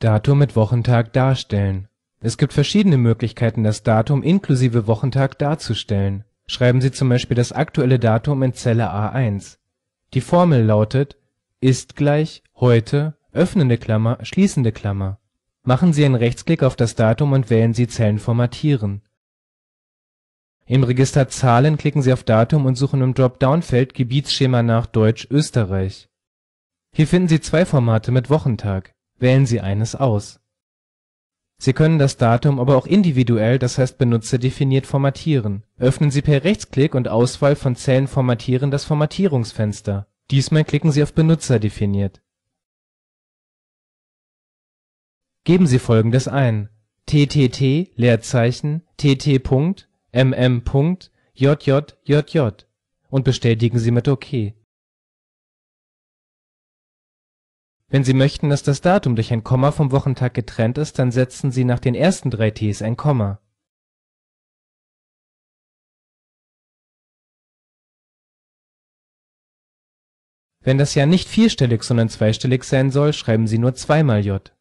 Datum mit Wochentag darstellen Es gibt verschiedene Möglichkeiten, das Datum inklusive Wochentag darzustellen. Schreiben Sie zum Beispiel das aktuelle Datum in Zelle A1. Die Formel lautet: ist gleich heute öffnende Klammer (schließende Klammer). Machen Sie einen Rechtsklick auf das Datum und wählen Sie Zellen formatieren. Im Register Zahlen klicken Sie auf Datum und suchen im Dropdown-Feld Gebietsschema nach „ Deutsch Österreich “. Hier finden Sie zwei Formate mit Wochentag wählen Sie eines aus. Sie können das Datum aber auch individuell, das heißt benutzerdefiniert formatieren. Öffnen Sie per Rechtsklick und Auswahl von Zellen Formatieren das Formatierungsfenster. Diesmal klicken Sie auf Benutzerdefiniert. Geben Sie Folgendes ein: ttt Leerzeichen, TT. MM. JJJJ und bestätigen Sie mit OK Wenn Sie möchten, dass das Datum durch ein Komma vom Wochentag getrennt ist, dann setzen Sie nach den ersten drei Ts ein Komma Wenn das Jahr nicht vierstellig, sondern zweistellig sein soll, schreiben Sie nur zweimal j